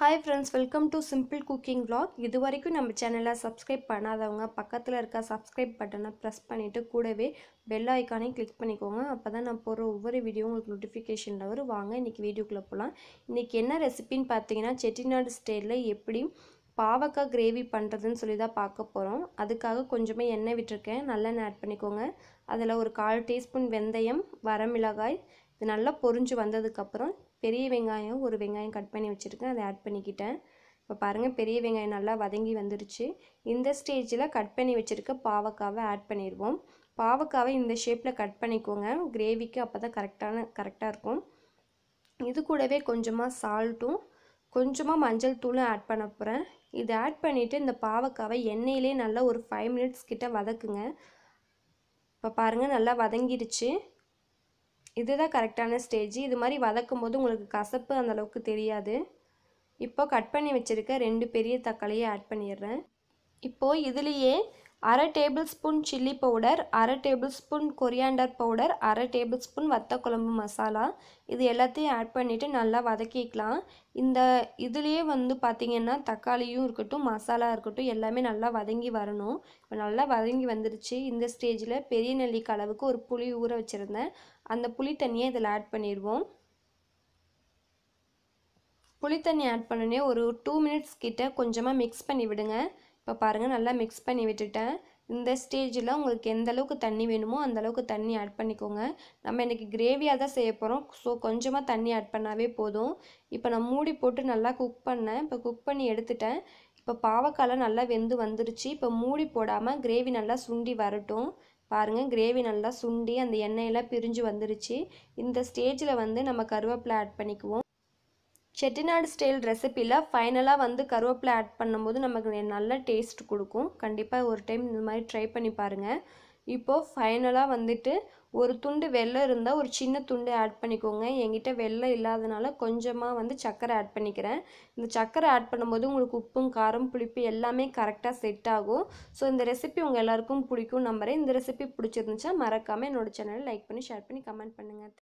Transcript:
hi friends welcome to simple cooking vlog இது வரைக்கும் நம்ம சேனலை சப்ஸ்கிரைப் பண்ணாதவங்க பக்கத்தில் இருக்க சப்ஸ்கிரைப் பட்டனை ப்ரெஸ் பண்ணிவிட்டு கூடவே பெல் ஐக்கானே கிளிக் பண்ணிக்கோங்க அப்போ தான் நான் போகிற ஒவ்வொரு வீடியோ உங்களுக்கு நோட்டிஃபிகேஷனில் வரும் வாங்க இன்றைக்கி வீடியோக்குள்ளே போகலாம் இன்றைக்கி என்ன ரெசிபின்னு பார்த்தீங்கன்னா செட்டிநாடு ஸ்டைலில் எப்படி பாவக்காய் கிரேவி பண்ணுறதுன்னு சொல்லி தான் பார்க்க போகிறோம் அதுக்காக கொஞ்சமாக எண்ணெய் விட்டுருக்கேன் நல்லெண்ணெய் ஆட் பண்ணிக்கோங்க அதில் ஒரு கால் டீஸ்பூன் வெந்தயம் வரமிளகாய் இது நல்லா பொறிஞ்சு வந்ததுக்கப்புறம் பெரிய வெங்காயம் ஒரு வெங்காயம் கட் பண்ணி வச்சுருக்கேன் அதை ஆட் பண்ணிக்கிட்டேன் இப்போ பாருங்கள் பெரிய வெங்காயம் நல்லா வதங்கி வந்துருச்சு இந்த ஸ்டேஜில் கட் பண்ணி வச்சுருக்க பாவக்காவை ஆட் பண்ணிடுவோம் பாவக்காவை இந்த ஷேப்பில் கட் பண்ணிக்கோங்க கிரேவிக்கு அப்போ தான் கரெக்டான கரெக்டாக இருக்கும் இது கூடவே கொஞ்சமாக சால்ட்டும் கொஞ்சமாக மஞ்சள் தூளும் ஆட் பண்ண போகிறேன் இதை ஆட் பண்ணிவிட்டு இந்த பாவக்காவை எண்ணெயிலே நல்லா ஒரு ஃபைவ் மினிட்ஸ் கிட்ட வதக்குங்க இப்போ பாருங்கள் நல்லா வதங்கிடுச்சு இதுதான் கரெக்டான ஸ்டேஜ் இது மாதிரி வதக்கும் போது உங்களுக்கு கசப்பு அந்தளவுக்கு தெரியாது இப்போ கட் பண்ணி வச்சுருக்க ரெண்டு பெரிய தக்காளியை ஆட் பண்ணிடுறேன் இப்போது இதுலேயே அரை டேபிள் ஸ்பூன் சில்லி பவுடர் அரை டேபிள் ஸ்பூன் கொரியாண்டர் பவுடர் அரை டேபிள் ஸ்பூன் வத்தக்குழம்பு மசாலா இது எல்லாத்தையும் ஆட் பண்ணிவிட்டு நல்லா வதக்கிக்கலாம் இந்த இதுலேயே வந்து பார்த்திங்கன்னா தக்காளியும் இருக்கட்டும் மசாலா இருக்கட்டும் எல்லாமே நல்லா வதங்கி வரணும் இப்போ நல்லா வதங்கி வந்துருச்சு இந்த ஸ்டேஜில் பெரிய நெல்லிக்கு அளவுக்கு ஒரு புளி ஊற வச்சுருந்தேன் அந்த புளி தண்ணியை இதில் ஆட் பண்ணிடுவோம் புளி தண்ணி ஆட் பண்ணனே ஒரு டூ மினிட்ஸ் கிட்ட கொஞ்சமாக மிக்ஸ் பண்ணி விடுங்க இப்போ பாருங்கள் நல்லா மிக்ஸ் பண்ணி விட்டுட்டேன் இந்த ஸ்டேஜில் உங்களுக்கு எந்த அளவுக்கு தண்ணி வேணுமோ அந்தளவுக்கு தண்ணி ஆட் பண்ணிக்கோங்க நம்ம இன்றைக்கி கிரேவியாக தான் செய்ய போகிறோம் ஸோ கொஞ்சமாக தண்ணி ஆட் பண்ணாவே போதும் இப்போ நான் மூடி போட்டு நல்லா குக் பண்ணேன் இப்போ குக் பண்ணி எடுத்துட்டேன் இப்போ பாவக்காய்லாம் நல்லா வெந்து வந்துருச்சு இப்போ மூடி போடாமல் கிரேவி நல்லா சுண்டி வரட்டும் பாருங்கள் கிரேவி நல்லா சுண்டி அந்த எண்ணெயெல்லாம் பிரிஞ்சு வந்துருச்சு இந்த ஸ்டேஜில் வந்து நம்ம கருவேப்பிலை ஆட் பண்ணிக்குவோம் செட்டிநாடு ஸ்டைல் ரெசிப்பியில் ஃபைனலாக வந்து கருவேப்பிலை ஆட் பண்ணும்போது நமக்கு நல்ல டேஸ்ட் கொடுக்கும் கண்டிப்பாக ஒரு டைம் இந்த மாதிரி ட்ரை பண்ணி பாருங்கள் இப்போது ஃபைனலாக வந்துட்டு ஒரு துண்டு வெள்ளம் இருந்தால் ஒரு சின்ன துண்டு ஆட் பண்ணிக்கோங்க என்கிட்ட வெள்ளம் இல்லாதனால கொஞ்சமாக வந்து சக்கரை ஆட் பண்ணிக்கிறேன் இந்த சக்கரை ஆட் பண்ணும்போது உங்களுக்கு உப்பும் காரம் புளிப்பு எல்லாமே கரெக்டாக செட் ஆகும் ஸோ இந்த ரெசிபி உங்கள் எல்லாருக்கும் பிடிக்கும் நம்புகிறேன் இந்த ரெசிபி பிடிச்சிருந்துச்சா மறக்காமல் என்னோடய சேனலை லைக் பண்ணி ஷேர் பண்ணி கமெண்ட் பண்ணுங்கள்